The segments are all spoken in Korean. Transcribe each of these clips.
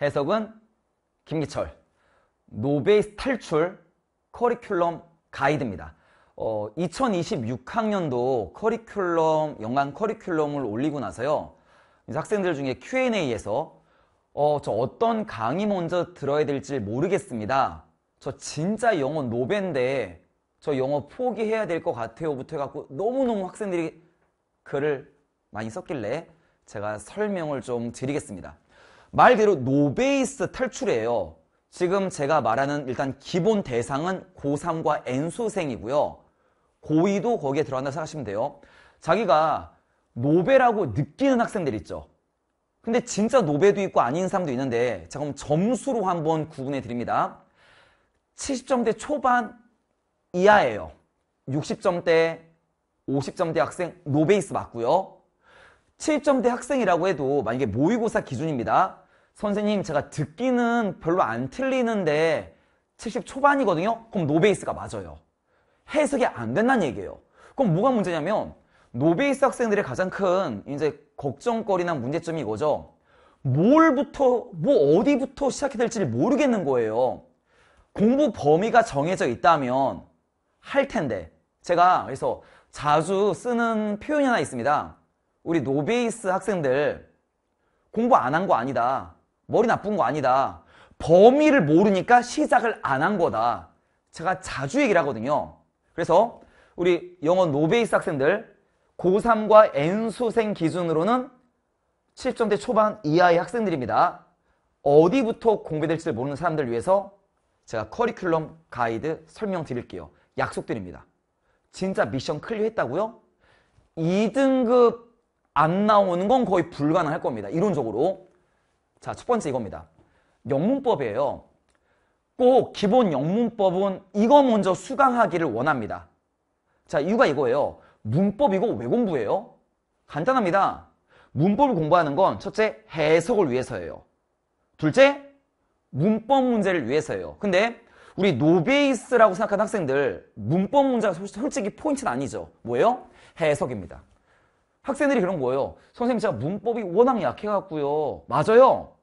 해석은 김기철 노베이스 탈출 커리큘럼 가이드입니다. 어, 2026학년도 커리큘럼 연간 커리큘럼을 올리고 나서요. 학생들 중에 Q&A에서 어, 저 어떤 강의 먼저 들어야 될지 모르겠습니다. 저 진짜 영어 노벤데 저 영어 포기해야 될 것 같아요부터 해갖고 너무너무 학생들이 글을 많이 썼길래 제가 설명을 좀 드리겠습니다. 말 그대로 노베이스 탈출이에요. 지금 제가 말하는 일단 기본 대상은 고3과 N수생이고요. 고2도 거기에 들어간다 고 생각하시면 돼요. 자기가 노베라고 느끼는 학생들 있죠. 근데 진짜 노베도 있고 아닌 사람도 있는데 자 그럼 점수로 한번 구분해 드립니다. 70점대 초반 이하예요. 60점대, 50점대 학생 노베이스 맞고요. 7점대 학생이라고 해도 만약에 모의고사 기준입니다. 선생님 제가 듣기는 별로 안 틀리는데 70 초반이거든요. 그럼 노베이스가 맞아요. 해석이 안 된다는 얘기예요. 그럼 뭐가 문제냐면 노베이스 학생들의 가장 큰 이제 걱정거리나 문제점이 이거죠. 뭘부터 뭐 어디부터 시작해야 될지를 모르겠는 거예요. 공부 범위가 정해져 있다면 할 텐데 제가 그래서 자주 쓰는 표현이 하나 있습니다. 우리 노베이스 학생들 공부 안 한 거 아니다. 머리 나쁜 거 아니다. 범위를 모르니까 시작을 안 한 거다. 제가 자주 얘기를 하거든요. 그래서 우리 영어 노베이스 학생들 고3과 N수생 기준으로는 7점대 초반 이하의 학생들입니다. 어디부터 공부될지를 모르는 사람들 위해서 제가 커리큘럼 가이드 설명드릴게요. 약속드립니다. 진짜 미션 클리어 했다고요? 2등급 안 나오는 건 거의 불가능할 겁니다. 이론적으로. 자, 첫 번째 이겁니다. 영문법이에요. 꼭 기본 영문법은 이거 먼저 수강하기를 원합니다. 자, 이유가 이거예요. 문법이고 왜 공부해요? 간단합니다. 문법을 공부하는 건 첫째, 해석을 위해서예요. 둘째, 문법 문제를 위해서예요. 근데 우리 노베이스라고 생각하는 학생들 문법 문제가 솔직히 포인트는 아니죠. 뭐예요? 해석입니다. 학생들이 그런 거예요. 선생님 제가 문법이 워낙 약해갖고요. 맞아요.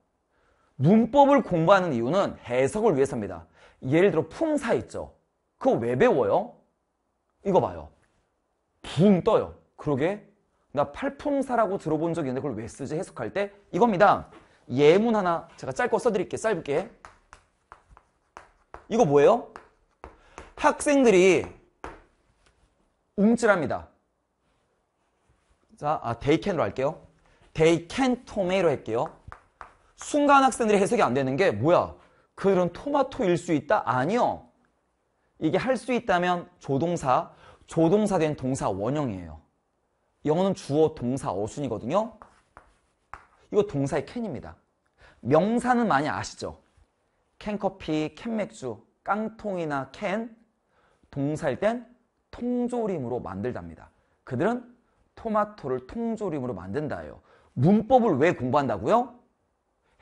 문법을 공부하는 이유는 해석을 위해서입니다. 예를 들어 품사 있죠. 그거 왜 배워요? 이거 봐요. 붕 떠요. 그러게 나팔풍사라고 들어본 적이 있는데 그걸 왜 쓰지 해석할 때 이겁니다. 예문 하나 제가 짧고 써드릴게요. 짧게. 이거 뭐예요? 학생들이 움찔합니다. 자, 아, they can로 할게요. they can tomato로 할게요. 순간 학생들이 해석이 안 되는 게 뭐야? 그들은 토마토일 수 있다? 아니요. 이게 할 수 있다면 조동사, 조동사 된 동사 원형이에요. 영어는 주어, 동사, 어순이거든요. 이거 동사의 캔입니다. 명사는 많이 아시죠? 캔커피, 캔맥주, 깡통이나 캔, 동사일 땐 통조림으로 만들답니다. 그들은 토마토를 통조림으로 만든다예요. 문법을 왜 공부한다고요?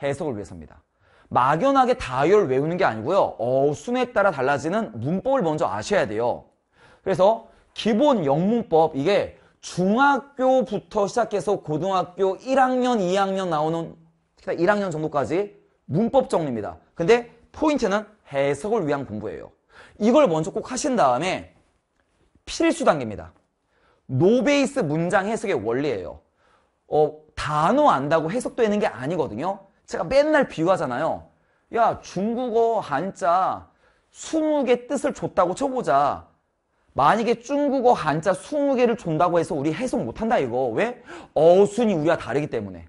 해석을 위해서입니다. 막연하게 다이얼를 외우는 게 아니고요. 어, 순에 따라 달라지는 문법을 먼저 아셔야 돼요. 그래서 기본 영문법 이게 중학교부터 시작해서 고등학교 1학년, 2학년 나오는 1학년 정도까지 문법 정리입니다. 근데 포인트는 해석을 위한 공부예요. 이걸 먼저 꼭 하신 다음에 필수 단계입니다. 노베이스 문장 해석의 원리예요. 어, 단어 안다고 해석되는 게 아니거든요. 제가 맨날 비유하잖아요. 야, 중국어 한자 20개 뜻을 줬다고 쳐보자. 만약에 중국어 한자 20개를 준다고 해서 우리 해석 못한다 이거. 왜? 어순이 우리와 다르기 때문에.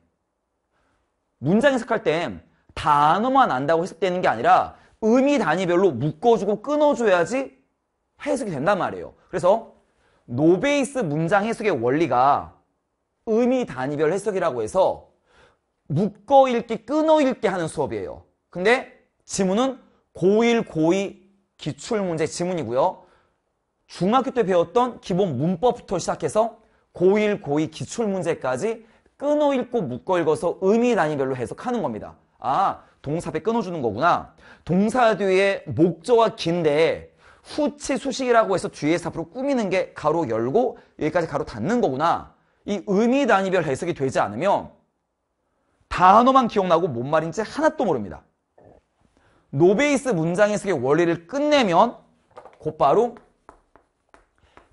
문장 해석할 땐 단어만 안다고 해석되는 게 아니라 의미 단위별로 묶어주고 끊어줘야지 해석이 된단 말이에요. 그래서 노베이스 문장 해석의 원리가 의미 단위별 해석이라고 해서 묶어 읽기, 끊어 읽기 하는 수업이에요. 근데 지문은 고1, 고2 기출문제 지문이고요. 중학교 때 배웠던 기본 문법부터 시작해서 고1, 고2 기출문제까지 끊어 읽고 묶어 읽어서 의미 단위별로 해석하는 겁니다. 아, 동사 앞에 끊어주는 거구나. 동사 뒤에 목적어 긴데 후치 수식이라고 해서 뒤에서 앞으로 꾸미는 게 가로 열고 여기까지 가로 닫는 거구나. 이 의미 단위별 해석이 되지 않으면 단어만 기억나고 뭔 말인지 하나도 모릅니다. 노베이스 문장 해석의 원리를 끝내면 곧바로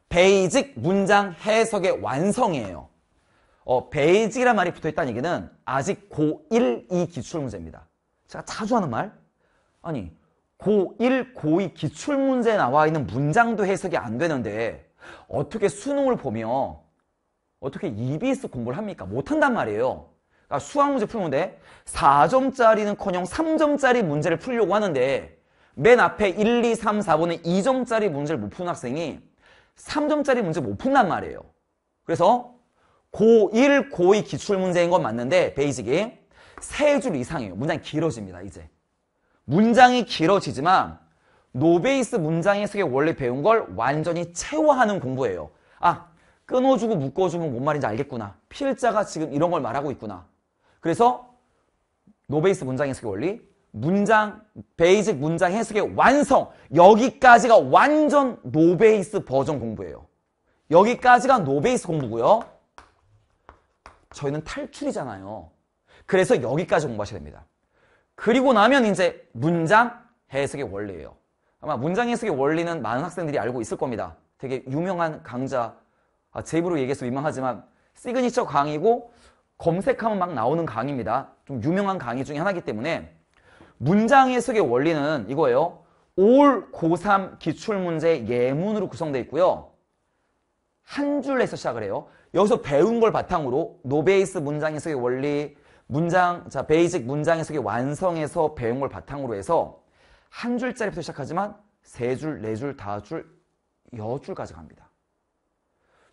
베이직 문장 해석의 완성이에요. 어, 베이직이란 말이 붙어있다는 얘기는 아직 고1, 2 기출문제입니다. 제가 자주 하는 말. 아니, 고1, 고2 기출문제에 나와 있는 문장도 해석이 안 되는데 어떻게 수능을 보며 어떻게 EBS 공부를 합니까? 못한단 말이에요. 그러니까 수학 문제 풀는데 4점짜리는커녕 3점짜리 문제를 풀려고 하는데 맨 앞에 1, 2, 3, 4번은 2점짜리 문제를 못 푼 학생이 3점짜리 문제 못 푼단 말이에요. 그래서 고1, 고2 기출문제인 건 맞는데 베이직이 3줄 이상이에요. 문장이 길어집니다. 이제. 문장이 길어지지만 노베이스 문장 해석에 원래 배운 걸 완전히 채워하는 공부예요. 아, 끊어주고 묶어주면 뭔 말인지 알겠구나. 필자가 지금 이런 걸 말하고 있구나. 그래서 노베이스 문장 해석의 원리, 문장, 베이직 문장 해석의 완성. 여기까지가 완전 노베이스 버전 공부예요. 여기까지가 노베이스 공부고요. 저희는 탈출이잖아요. 그래서 여기까지 공부하셔야 됩니다. 그리고 나면 이제 문장 해석의 원리예요. 아마 문장 해석의 원리는 많은 학생들이 알고 있을 겁니다. 되게 유명한 강좌 아, 제 입으로 얘기해서 민망하지만 시그니처 강의고 검색하면 막 나오는 강의입니다. 좀 유명한 강의 중에 하나이기 때문에 문장 해석의 원리는 이거예요. 올 고3 기출문제 예문으로 구성되어 있고요. 한 줄에서 시작을 해요. 여기서 배운 걸 바탕으로 노베이스 문장 해석의 원리, 문장, 자, 베이직 문장 해석의 완성에서 배운 걸 바탕으로 해서 한 줄짜리부터 시작하지만 세 줄, 네 줄, 다섯 줄, 여 줄까지 갑니다.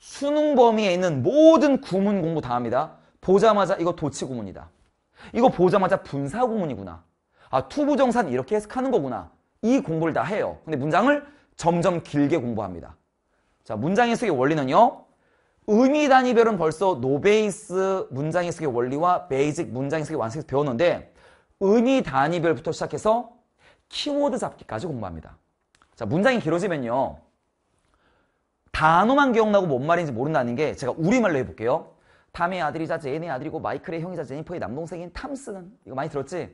수능 범위에 있는 모든 구문 공부 다 합니다. 보자마자 이거 도치 구문이다. 이거 보자마자 분사 구문이구나. 아, 투부정산 이렇게 해석하는 거구나. 이 공부를 다 해요. 근데 문장을 점점 길게 공부합니다. 자, 문장 해석의 원리는요. 의미 단위 별은 벌써 노베이스 문장 해석의 원리와 베이직 문장 해석의 완성해서 배웠는데 의미 단위 별부터 시작해서 키워드 잡기까지 공부합니다. 자, 문장이 길어지면요. 단어만 기억나고 뭔 말인지 모른다는 게 제가 우리말로 해볼게요. 탐의 아들이자 제인의 아들이고 마이클의 형이자 제니퍼의 남동생인 탐스는 이거 많이 들었지?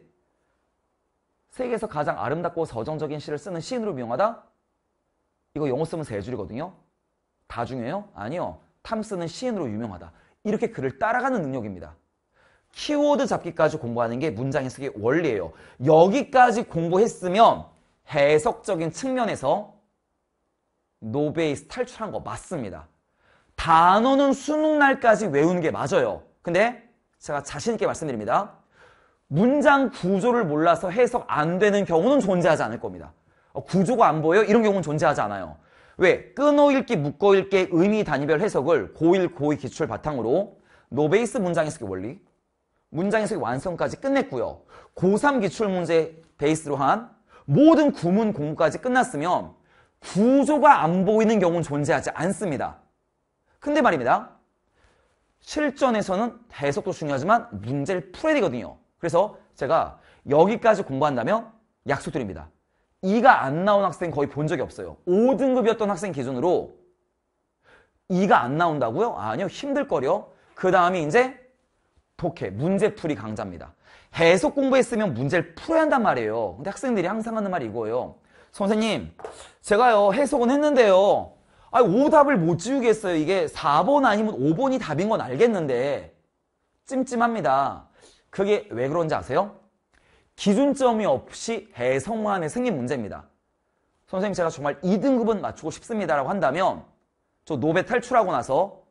세계에서 가장 아름답고 서정적인 시를 쓰는 시인으로 유명하다? 이거 영어 쓰면 세 줄이거든요. 다 중요해요? 아니요. 탐스는 시인으로 유명하다. 이렇게 글을 따라가는 능력입니다. 키워드 잡기까지 공부하는 게 문장 해석의 원리예요. 여기까지 공부했으면 해석적인 측면에서 노베이스 탈출한 거 맞습니다. 단어는 수능 날까지 외우는 게 맞아요. 근데 제가 자신 있게 말씀드립니다. 문장 구조를 몰라서 해석 안 되는 경우는 존재하지 않을 겁니다. 어, 구조가 안 보여요? 이런 경우는 존재하지 않아요. 왜? 끊어읽기 묶어읽기의 의미 단위별 해석을 고1, 고2 기출 바탕으로 노베이스 문장 해석의 원리, 문장 해석의 완성까지 끝냈고요. 고3 기출 문제 베이스로 한 모든 구문 공부까지 끝났으면 구조가 안 보이는 경우는 존재하지 않습니다. 근데 말입니다. 실전에서는 해석도 중요하지만 문제를 풀어야 되거든요. 그래서 제가 여기까지 공부한다면 약속드립니다. 2가 안 나온 학생 거의 본 적이 없어요. 5등급이었던 학생 기준으로 2가 안 나온다고요? 아니요. 힘들거려. 그 다음에 이제 독해, 문제풀이 강자입니다. 계속 공부했으면 문제를 풀어야 한단 말이에요. 근데 학생들이 항상 하는 말이 이거예요. 선생님, 제가요, 해석은 했는데요. 아, 오답을 못 지우겠어요. 이게 4번 아니면 5번이 답인 건 알겠는데. 찜찜합니다. 그게 왜 그런지 아세요? 기준점이 없이 해석만에 생긴 문제입니다. 선생님 제가 정말 2등급은 맞추고 싶습니다라고 한다면 저 노베 탈출하고 나서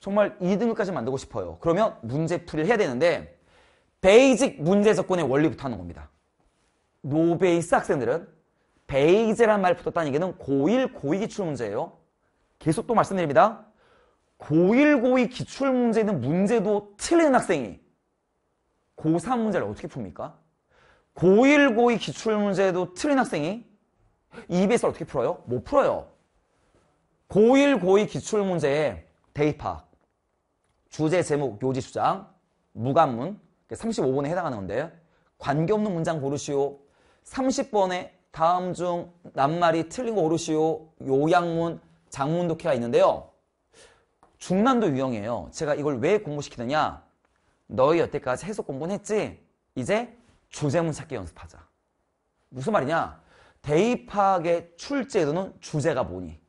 정말 2등급까지 만들고 싶어요. 그러면 문제풀이를 해야 되는데 베이직 문제 접근의 원리부터 하는 겁니다. 노베이스 학생들은 베이지란 말 붙었다는 얘기는 고1, 고2 기출문제예요. 계속 또 말씀드립니다. 고1, 고2 기출문제는 문제도 틀리는 학생이 고3 문제를 어떻게 풉니까? 고1, 고2 기출문제도 틀린 학생이 EBS를 어떻게 풀어요? 못 풀어요. 고1, 고2 기출문제에 대입학, 주제, 제목, 요지, 주장, 무관문 35번에 해당하는 건데 요 관계없는 문장 고르시오. 30번에 다음 중 낱말이 틀린 거 고르시오. 요양문, 장문 독해가 있는데요. 중난도 유형이에요. 제가 이걸 왜 공부시키느냐? 너희 여태까지 해석 공부는 했지? 이제 주제문 찾기 연습하자. 무슨 말이냐? 대입학의 출제로는 주제가 뭐니?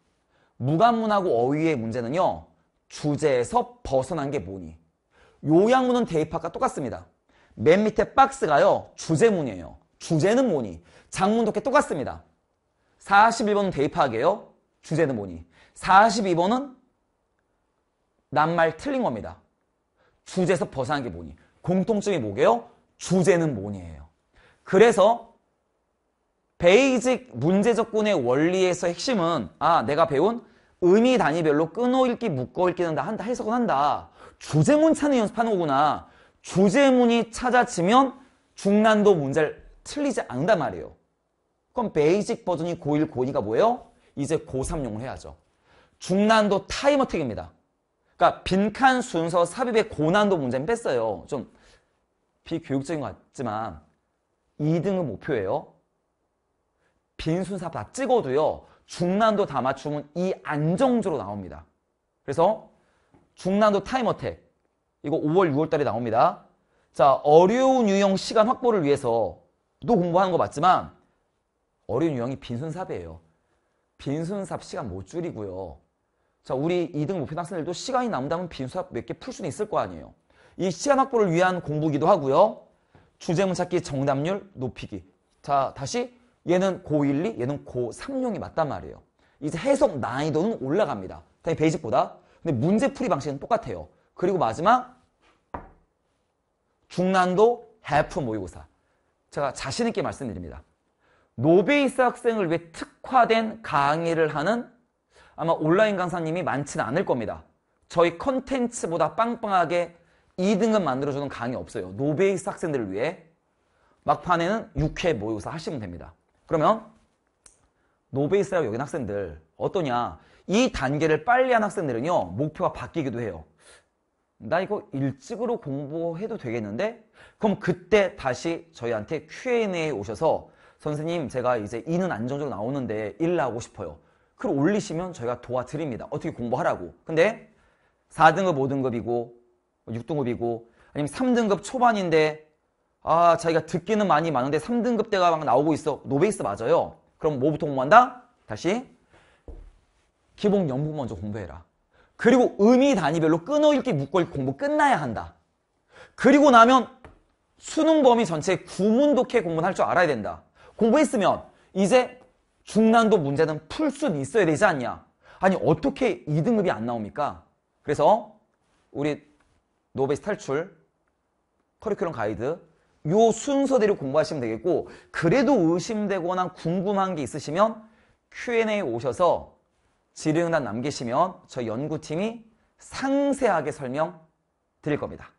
무관문하고 어휘의 문제는요. 주제에서 벗어난 게 뭐니? 요양문은 대입학과 똑같습니다. 맨 밑에 박스가요. 주제문이에요. 주제는 뭐니? 장문도 꽤 똑같습니다. 41번은 대입학이에요. 주제는 뭐니? 42번은 낱말 틀린 겁니다. 주제에서 벗어난 게 뭐니? 공통점이 뭐게요? 주제는 뭐니에요. 그래서 베이직 문제 접근의 원리에서 핵심은 아 내가 배운 의미 단위별로 끊어읽기, 묶어읽기는 다 한다, 해석은 한다. 주제문 찾는 연습하는 거구나. 주제문이 찾아지면 중난도 문제를 틀리지 않는단 말이에요. 그럼 베이직 버전이 고1, 고2가 뭐예요? 이제 고3용을 해야죠. 중난도 타임 어택입니다. 그러니까 빈칸 순서 삽입의 고난도 문제는 뺐어요. 좀 비교육적인 것 같지만 2등은 목표예요. 빈 순서 다 찍어도요. 중난도 다 맞추면 이 안정적으로 나옵니다. 그래서 중난도 타임어택 이거 5월, 6월 달에 나옵니다. 자, 어려운 유형 시간 확보를 위해서 도 공부하는 거 맞지만 어려운 유형이 빈순삽이에요. 빈순삽 시간 못 줄이고요. 자 우리 2등 목표 학생들도 시간이 남다면 빈수학 몇 개 풀 수는 있을 거 아니에요. 이 시간 확보를 위한 공부기도 하고요. 주제문 찾기 정답률 높이기. 자 다시 얘는 고1, 2, 얘는 고3용이 맞단 말이에요. 이제 해석 난이도는 올라갑니다. 당연히 베이직보다. 근데 문제 풀이 방식은 똑같아요. 그리고 마지막 중난도 해프 모의고사. 제가 자신 있게 말씀드립니다. 노베이스 학생을 위해 특화된 강의를 하는 아마 온라인 강사님이 많지는 않을 겁니다. 저희 컨텐츠보다 빵빵하게 2등급 만들어주는 강의 없어요. 노베이스 학생들을 위해 막판에는 6회 모의고사 하시면 됩니다. 그러면 노베이스라고 여긴 학생들 어떠냐 이 단계를 빨리 한 학생들은요 목표가 바뀌기도 해요. 나 이거 일찍으로 공부해도 되겠는데? 그럼 그때 다시 저희한테 Q&A에 오셔서 선생님 제가 이제 2는 안정적으로 나오는데 1 나오고 싶어요. 글 올리시면 저희가 도와드립니다. 어떻게 공부하라고. 근데 4등급, 5등급이고 6등급이고 아니면 3등급 초반인데 아 자기가 듣기는 많이 많은데 3등급 대가 막 나오고 있어. 노베이스 맞아요. 그럼 뭐부터 공부한다? 다시 기본 연구 먼저 공부해라. 그리고 의미 단위별로 끊어읽기 묶어읽기 공부 끝나야 한다. 그리고 나면 수능 범위 전체 구문 독해 공부할 줄 알아야 된다. 공부했으면 이제 중난도 문제는 풀 순 있어야 되지 않냐. 아니 어떻게 2등급이 안 나옵니까? 그래서 우리 노베스 탈출 커리큘럼 가이드 요 순서대로 공부하시면 되겠고 그래도 의심되거나 궁금한 게 있으시면 Q&A 오셔서 질의응답 남기시면 저희 연구팀이 상세하게 설명 드릴 겁니다.